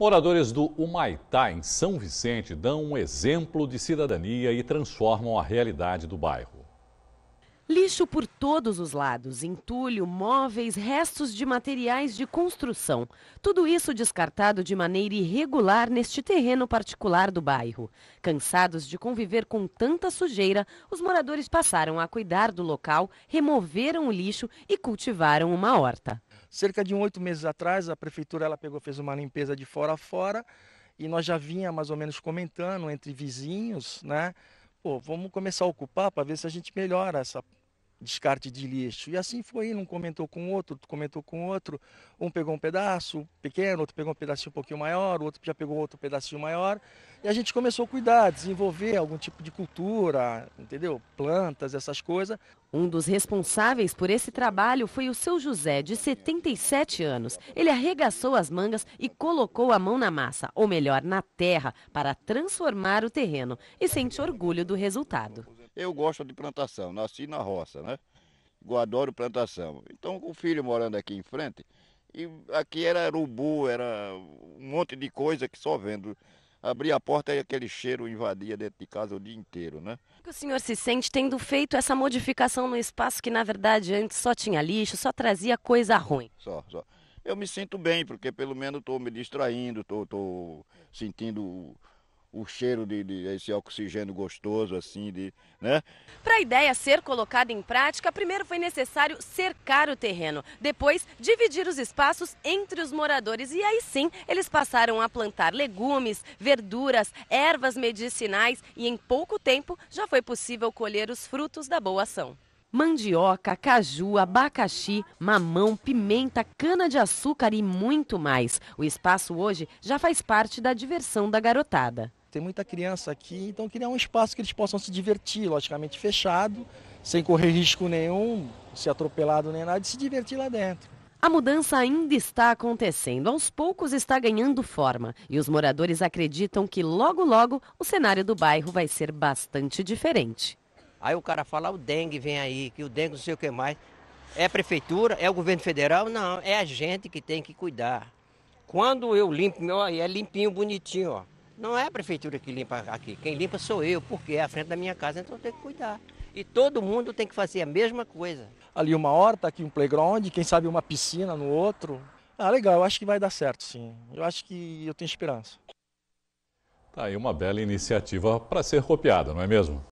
Moradores do Humaitá, em São Vicente, dão um exemplo de cidadania e transformam a realidade do bairro. Lixo por todos os lados, entulho, móveis, restos de materiais de construção. Tudo isso descartado de maneira irregular neste terreno particular do bairro. Cansados de conviver com tanta sujeira, os moradores passaram a cuidar do local, removeram o lixo e cultivaram uma horta. Cerca de oito meses atrás, a prefeitura ela pegou, fez uma limpeza de fora a fora e nós já vinha mais ou menos comentando entre vizinhos, né? Pô, vamos começar a ocupar para ver se a gente melhora essa descarte de lixo. E assim foi, um comentou com outro, outro comentou com outro, um pegou um pedaço pequeno, outro pegou um pedacinho um pouquinho maior, o outro já pegou outro pedacinho maior, e a gente começou a cuidar, desenvolver algum tipo de cultura, entendeu? Plantas, essas coisas. Um dos responsáveis por esse trabalho foi o seu José, de 77 anos. Ele arregaçou as mangas e colocou a mão na massa, ou melhor, na terra, para transformar o terreno e sente orgulho do resultado. Eu gosto de plantação, nasci na roça, né? Eu adoro plantação. Então, com o filho morando aqui em frente, e aqui era urubu, era um monte de coisa que só vendo abria a porta e aquele cheiro invadia dentro de casa o dia inteiro, né? O senhor se sente tendo feito essa modificação no espaço que na verdade antes só tinha lixo, só trazia coisa ruim? Só, só. Eu me sinto bem porque pelo menos estou me distraindo, estou sentindo o cheiro de, de, esse oxigênio gostoso assim de, né? Para a ideia ser colocada em prática, primeiro foi necessário cercar o terreno, depois dividir os espaços entre os moradores e aí sim eles passaram a plantar legumes, verduras, ervas medicinais e em pouco tempo já foi possível colher os frutos da boa ação mandioca, caju, abacaxi, mamão, pimenta, cana-de-açúcar e muito mais. O espaço hoje já faz parte da diversão da garotada tem muita criança aqui, então queria um espaço que eles possam se divertir, logicamente fechado, sem correr risco nenhum, ser atropelado nem nada, e se divertir lá dentro. A mudança ainda está acontecendo, aos poucos está ganhando forma e os moradores acreditam que logo logo o cenário do bairro vai ser bastante diferente. Aí o cara fala, ah, o dengue vem aí, que o dengue não sei o que mais. É a prefeitura? É o governo federal? Não, é a gente que tem que cuidar. Quando eu limpo, meu, é limpinho, bonitinho, ó. Não é a prefeitura que limpa aqui. Quem limpa sou eu, porque é a frente da minha casa, então eu tenho que cuidar. E todo mundo tem que fazer a mesma coisa. Ali uma horta, aqui um playground, quem sabe uma piscina no outro. Ah, legal, eu acho que vai dar certo, sim. Eu acho que eu tenho esperança. Tá aí uma bela iniciativa para ser copiada, não é mesmo?